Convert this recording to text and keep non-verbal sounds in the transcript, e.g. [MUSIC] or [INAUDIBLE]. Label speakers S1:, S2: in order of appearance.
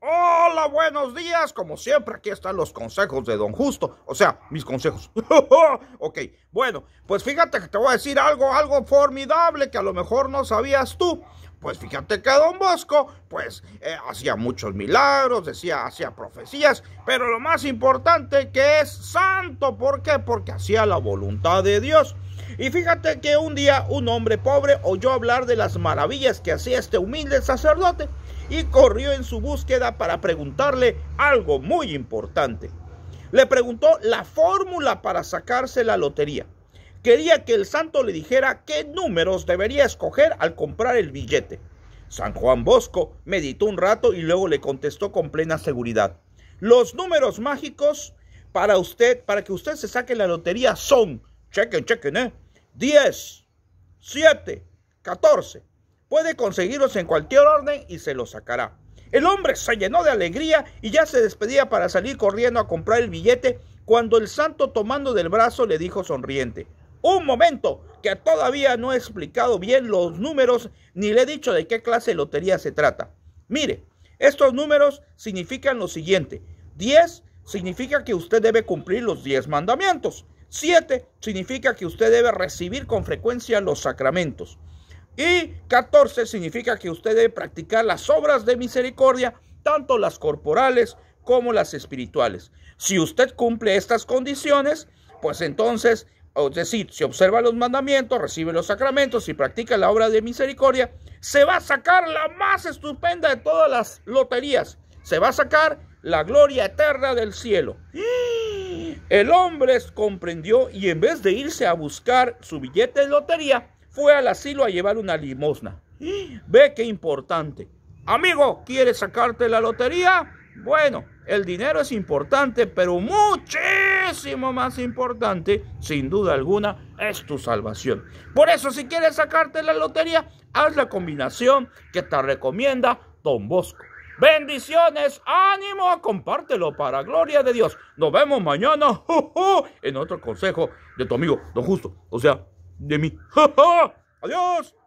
S1: Hola, buenos días. Como siempre, aquí están los consejos de Don Justo. O sea, mis consejos. [LAUGHS] ok, bueno, pues fíjate que te voy a decir algo, algo formidable que a lo mejor no sabías tú. Pues fíjate que Don Bosco, pues, eh, hacía muchos milagros, decía, hacía profecías, pero lo más importante que es santo. ¿Por qué? Porque hacía la voluntad de Dios. Y fíjate que un día un hombre pobre oyó hablar de las maravillas que hacía este humilde sacerdote y corrió en su búsqueda para preguntarle algo muy importante. Le preguntó la fórmula para sacarse la lotería. Quería que el santo le dijera qué números debería escoger al comprar el billete. San Juan Bosco meditó un rato y luego le contestó con plena seguridad. Los números mágicos para usted, para que usted se saque la lotería son, chequen, chequen, eh, 10, 7, 14, Puede conseguirlos en cualquier orden y se los sacará. El hombre se llenó de alegría y ya se despedía para salir corriendo a comprar el billete cuando el santo tomando del brazo le dijo sonriente, un momento, que todavía no he explicado bien los números ni le he dicho de qué clase de lotería se trata. Mire, estos números significan lo siguiente. 10 significa que usted debe cumplir los 10 mandamientos. 7 significa que usted debe recibir con frecuencia los sacramentos. Y 14 significa que usted debe practicar las obras de misericordia, tanto las corporales como las espirituales. Si usted cumple estas condiciones, pues entonces, es decir, si observa los mandamientos, recibe los sacramentos y practica la obra de misericordia, se va a sacar la más estupenda de todas las loterías. Se va a sacar la gloria eterna del cielo. El hombre comprendió y en vez de irse a buscar su billete de lotería, fue al asilo a llevar una limosna. Ve qué importante. Amigo, ¿quieres sacarte la lotería? Bueno, el dinero es importante, pero muchísimo más importante, sin duda alguna, es tu salvación. Por eso, si quieres sacarte la lotería, haz la combinación que te recomienda Don Bosco. Bendiciones, ánimo, compártelo para gloria de Dios. Nos vemos mañana [LAUGHS] en otro consejo de tu amigo Don Justo. O sea, de mí. ¡Ja, adiós